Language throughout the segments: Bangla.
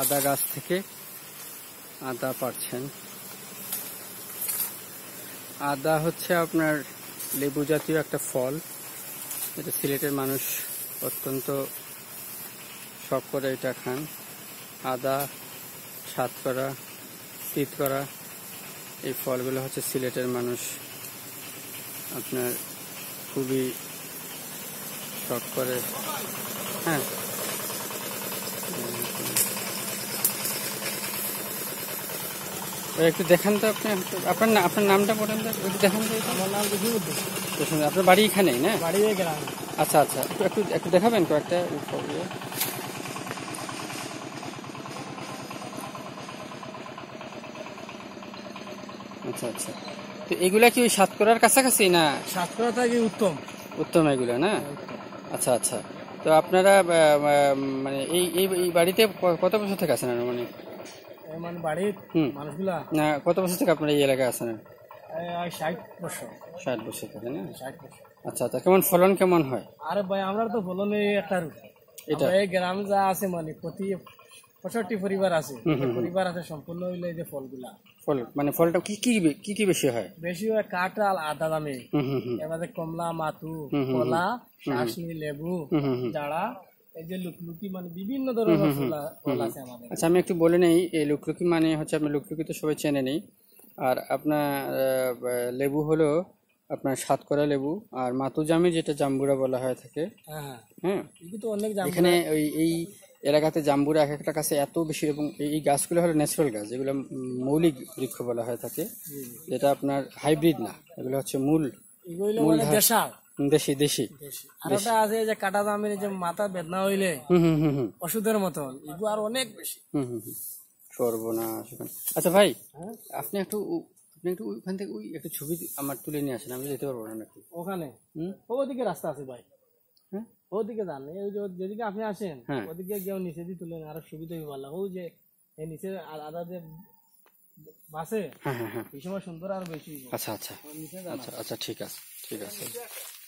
আদা গাছ থেকে আদা পাচ্ছেন আদা হচ্ছে আপনার লেবু জাতীয় একটা ফল এটা সিলেটের মানুষ অত্যন্ত শখ করে এটা খান আদা সাতকরা করা এই ফলগুলো হচ্ছে সিলেটের মানুষ আপনার খুবই শখ করে হ্যাঁ একটু দেখান তো আপনি আপনার আপনার নামটা বলেন তো একটু দেখান তো আমার নাম আপনার বাড়ি এখানেই না বাড়ি গ্রাম আচ্ছা আচ্ছা একটু একটু দেখাবেন কয়েকটা আচ্ছা আচ্ছা তো এগুলা কি ওই সাতকরার কাছাকাছি না সাতকরাটা কি উত্তম উত্তম এগুলো না হ্যাঁ, আচ্ছা আচ্ছা তো আপনারা মানে এই এই বাড়িতে কত বছর থেকে আছেন মানে মানে বাড়ির মানুষগুলা না কত বছর থেকে আপনার এই এলাকায় আছেন ষাট বছর ষাট বছর থেকে না ষাট বছর আচ্ছা কেমন ফলন কেমন হয় আরে ভাই আমরা তো ফলন একটা এটা এই গ্রাম যা আছে মানে প্রতি পঁয়ষট্টি পরিবার আছে পরিবার আছে সম্পূর্ণ হইলে যে ফলগুলা ফল মানে ফলটা কি কি কি কি বেশি হয় বেশি হয় কাঁঠাল আদা দামে এবারে কমলা মাতু কলা শাসনি লেবু জাড়া এই যে লুকলুকি মানে বিভিন্ন ধরনের ফল আছে আমাদের আচ্ছা আমি একটু বলে নেই এই লুকলুকি মানে হচ্ছে আপনার লুকলুকি তো সবাই চেনে নেই আর আপনার লেবু হলো আপনার সাতকরা লেবু আর মাতুজামি যেটা জাম্বুরা বলা হয়ে থাকে হ্যাঁ, হ্যাঁ।, হ্যাঁ? এখানে ওই এই এলাকাতে জাম্বুরা এক একটা কাছে এত বেশি এবং এই গাছগুলো হলো ন্যাচারাল গাছ যেগুলো মৌলিক বৃক্ষ বলা হয়ে থাকে যেটা আপনার হাইব্রিড না এগুলো হচ্ছে মূল মূল মানে দেশি দেশি আছে যে কাটা দামের যে মাথা বেদনা হইলে ওষুধের আর অনেক বেশি সর্বনাশ আচ্ছা ভাই আপনি একটু আপনি একটু ওইখান থেকে ওই একটা ছবি আমার তুলে নিয়ে আসেন আমি যেতে পারবো না নাকি ওখানে ওদিকে রাস্তা আছে ভাই হ্যাঁ ওদিকে যান ওই যে যেদিকে আপনি আসেন হ্যাঁ। ওদিকে গিয়ে নিচে দিয়ে তুলে আরো সুবিধা হইব আল্লাহ ওই যে এই নিচে আদা যে বাসে হ্যাঁ, হ্যাঁ, সুন্দর আর বেশি আচ্ছা আচ্ছা আচ্ছা আচ্ছা ঠিক আছে ঠিক আছে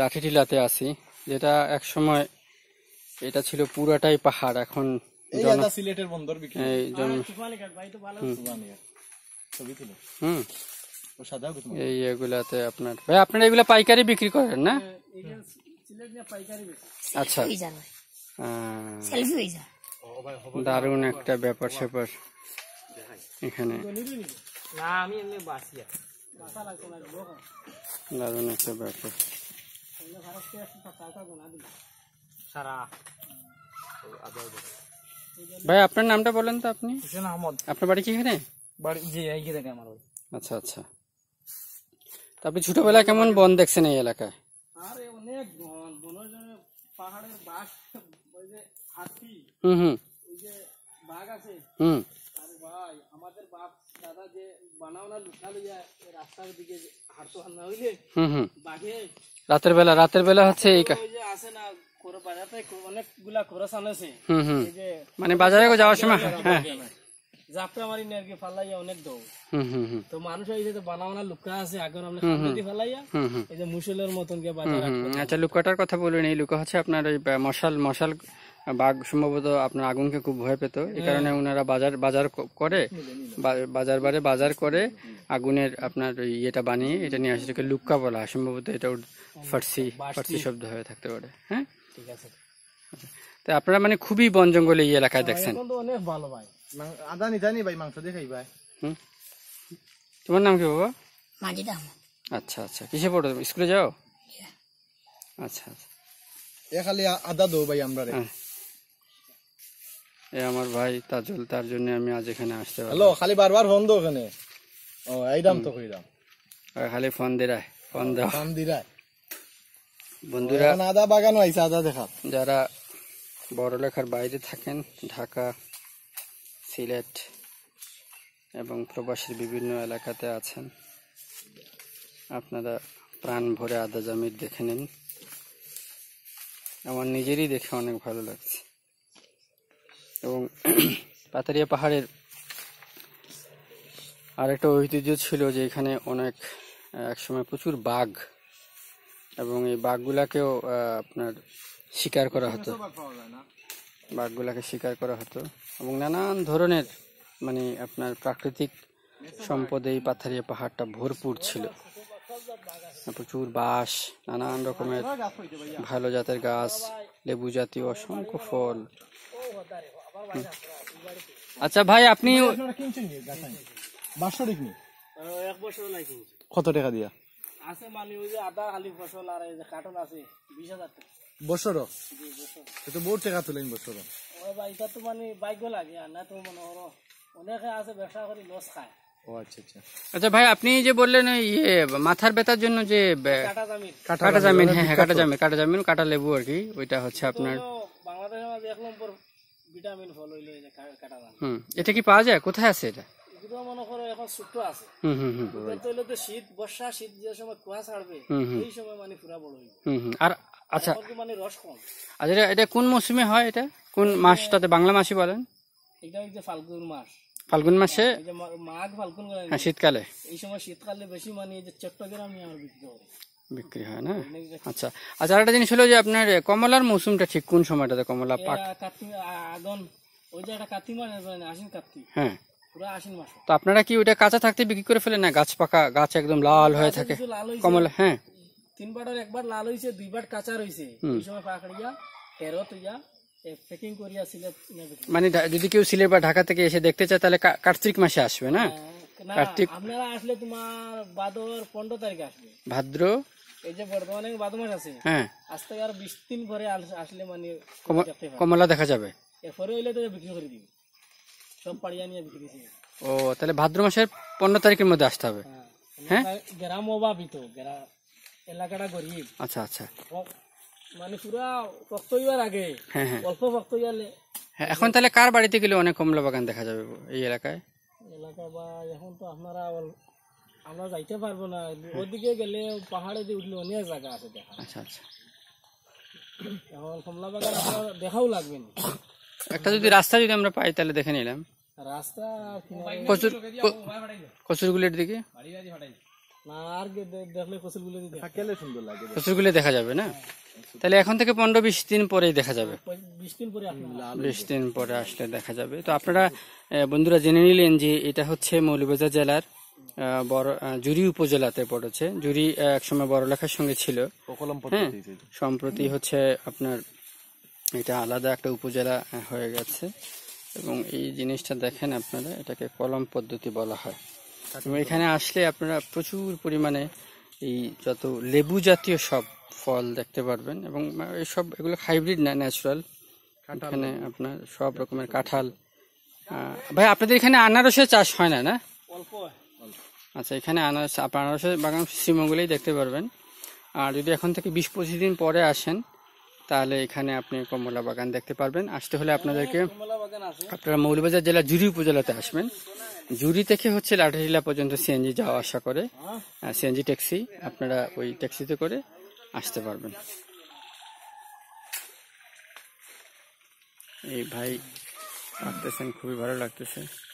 লাঠি টিলাতে আছি যেটা এক সময় এটা ছিল পুরাটাই পাহাড় এখন সিলেটের হুম এই এগুলাতে আপনার ভাই আপনারা এগুলা পাইকারি বিক্রি করেন না আচ্ছা দারুণ একটা ব্যাপার স্যাপার এখানে দারুণ একটা ব্যাপার ভাই আপনার নামটা বলেন তো আপনি হোসেন আহমদ আপনার বাড়ি কি এখানে বাড়ি জি এইখানে থাকে আমার বাড়ি আচ্ছা আচ্ছা তো আপনি ছোটবেলায় কেমন বন দেখছেন এই এলাকায় আরে অনেক বন বনের জন্য পাহাড়ের বাঘ ওই যে হাতি হুম হুম ওই যে বাঘ আছে হুম আরে ভাই আমাদের বাপ দাদা যে বানাও না লুকালো যায় রাস্তার দিকে হাঁটতো হান্না হইলে হুম হুম বাঘে রাতের বেলা রাতের বেলা হচ্ছে এই মানে বাজারে যাওয়ার সময় বাজার আচ্ছা, কথা বলেন এই হচ্ছে আপনার ওই মশাল মশাল বাঘ সম্ভবত আপনার আগুনকে খুব ভয় পেত এই হ্যাঁ। কারণে ওনারা বাজার বাজার করে বাজার বারে বাজার করে আগুনের আপনার ইয়েটা বানিয়ে এটা নিয়ে আসে লুক্কা বলা সম্ভবত এটা ফার্সি ফার্সি শব্দ হয়ে থাকতে পারে হ্যাঁ ঠিক আছে তা আপনারা মানে খুবই বন জঙ্গলে এই এলাকায় হ্যাঁ, দেখছেন অনেক ভালো ভাই আদানি জানি ভাই মাংস দেখাই ভাই হুম তোমার নাম কি বাবা মাজিদ আহমদ আচ্ছা আচ্ছা কিসে পড়ো স্কুলে যাও আচ্ছা আচ্ছা এ খালি আদা দো ভাই আমরা হ্যাঁ। এ আমার ভাই তাজুল তার জন্য আমি আজ এখানে আসতে পারলাম হ্যালো খালি বারবার ফোন দো ওখানে ও এইরাম তো কইরাম খালি ফোন দিরায় ফোন দাও ফোন দিরায় বন্ধুরা আদা বাগান হয়েছে আদা দেখা যারা বড়লেখার বাইরে থাকেন ঢাকা সিলেট এবং প্রবাসীর বিভিন্ন এলাকাতে আছেন আপনারা প্রাণ ভরে আদা জামির দেখে নিন আমার নিজেরই দেখে অনেক ভালো লাগছে এবং পাতারিয়া পাহাড়ের আরেকটা ঐতিহ্য ছিল যে এখানে অনেক একসময় প্রচুর বাঘ এবং এই বাঘগুলাকেও আপনার শিকার করা হতো বাঘগুলাকে শিকার করা হতো এবং নানান ধরনের মানে আপনার প্রাকৃতিক সম্পদে এই পাথারিয়া পাহাড়টা ভরপুর ছিল প্রচুর বাঁশ নানান রকমের ভালো জাতের গাছ লেবু জাতীয় অসংখ্য ফল আচ্ছা ভাই আপনি কত টাকা দিয়া আছে মানে ওই যে আদা ফসল আর এই যে আছে বিশ হাজার বছর টাকা বছর ওই এটা তো মানে বাইক লাগে আর না তো মানে অনেকে আছে ব্যবসা করে লস খায় ও আচ্ছা আচ্ছা আচ্ছা ভাই আপনি যে বললেন ইয়ে মাথার ব্যথার জন্য যে কাটা জামিন হ্যাঁ কাটা জামিন কাটা জামিন কাটা লেবু আর কি ওইটা হচ্ছে আপনার বাংলাদেশের এক নম্বর ভিটামিন ফল হইলো কাটা এটা কি পাওয়া যায় কোথায় আছে এটা মনে করো এখন ছোট্ট আছে তাহলে তো শীত বর্ষা শীত যে সময় কুয়া ছাড়বে এই সময় মানে পুরা বড় হইবে আর আচ্ছা মানে রস কম আচ্ছা এটা কোন মৌসুমে হয় এটা কোন মাসটাতে বাংলা মাসই বলেন এটা হচ্ছে ফাল্গুন মাস ফাল্গুন মাসে মাঘ ফাল্গুন হ্যাঁ শীতকালে এই সময় শীতকালে বেশি মানে যে চট্টগ্রাম আমার বিক্রি হয় বিক্রি হয় না আচ্ছা আচ্ছা একটা জিনিস হলো যে আপনার কমলার মৌসুমটা ঠিক কোন সময়টাতে কমলা পাক আগন ওই যে একটা কার্তিক মাস আসেন মানে কার্তিক হ্যাঁ তো আপনারা কি ওইটা কাঁচা থাকতে বিক্রি করে ফেলেন না গাছ পাকা গাছ একদম লাল হয়ে থাকে কমল হ্যাঁ তিনবার একবার লাল হয়েছে হ্যাঁ। দুইবার কাঁচা রয়েছে মানে যদি কেউ সিলেট বা ঢাকা থেকে এসে দেখতে চায় তাহলে কার্তিক মাসে আসবে না হ্যাঁ, কার্তিক আসলে তোমার বাদর পনেরো তারিখে আসবে ভাদ্র এই যে বর্তমানে বাদ মাস আছে হ্যাঁ আজ থেকে আর বিশ দিন পরে আসলে মানে কমলা দেখা যাবে এরপরে হইলে তো বিক্রি করে দিবে ও তাহলে ভাদ্র মাসের পনেরো তারিখের মধ্যে আসতে হবে হ্যাঁ, মানে হ্যাঁ? গ্রাম অভাবিত এলাকাটা গরিব আচ্ছা আচ্ছা মানে পুরা আগে হ্যাঁ, হ্যাঁ। অল্প ভক্ত এখন তাহলে কার বাড়িতে গেলে অনেক কমলা বাগান দেখা যাবে এই এলাকায় এলাকা বা এখন তো আপনারা আমরা যাইতে পারবো না ওদিকে গেলে পাহাড়ে দিয়ে উঠলে অনেক জায়গা আছে দেখা আচ্ছা আচ্ছা এখন কমলা বাগান দেখাও লাগবে না একটা যদি রাস্তা যদি আমরা পাই তাহলে দেখে নিলাম রাস্তা দিকে দেখা যাবে না হ্যাঁ। তাহলে এখন থেকে পনেরো বিশ দিন পরেই দেখা যাবে বিশ দিন পরে আসলে দেখা যাবে তো আপনারা বন্ধুরা জেনে নিলেন যে এটা হচ্ছে মৌলভীবাজার জেলার বড় জুরি উপজেলাতে পড়েছে জুরি একসময় বড়লেখার সঙ্গে ছিল হ্যাঁ সম্প্রতি হচ্ছে আপনার এটা আলাদা একটা উপজেলা হয়ে গেছে এবং এই জিনিসটা দেখেন আপনারা এটাকে কলম পদ্ধতি বলা হয় আচ্ছা। এবং এখানে আসলে আপনারা প্রচুর পরিমাণে এই যত লেবু জাতীয় সব ফল দেখতে পারবেন এবং এইসব এগুলো হাইব্রিড না ন্যাচারাল এখানে আপনার সব রকমের কাঁঠাল ভাই আপনাদের এখানে আনারসের চাষ হয় না না আচ্ছা এখানে আনারস আনারসের বাগান শ্রীমঙ্গলেই দেখতে পারবেন আর যদি এখন থেকে বিশ পঁচিশ দিন পরে আসেন তাহলে এখানে আপনি কমলা বাগান দেখতে পারবেন আসতে হলে আপনাদেরকে হ্যাঁ, আপনারা মৌলবাজার জেলা জুরি উপজেলাতে আসবেন জুরি থেকে হচ্ছে লাঠাটিলা পর্যন্ত সিএনজি যাওয়া আসা করে সিএনজি ট্যাক্সি আপনারা ওই ট্যাক্সিতে করে আসতে পারবেন এই ভাই আসতেছেন খুবই ভালো লাগতেছে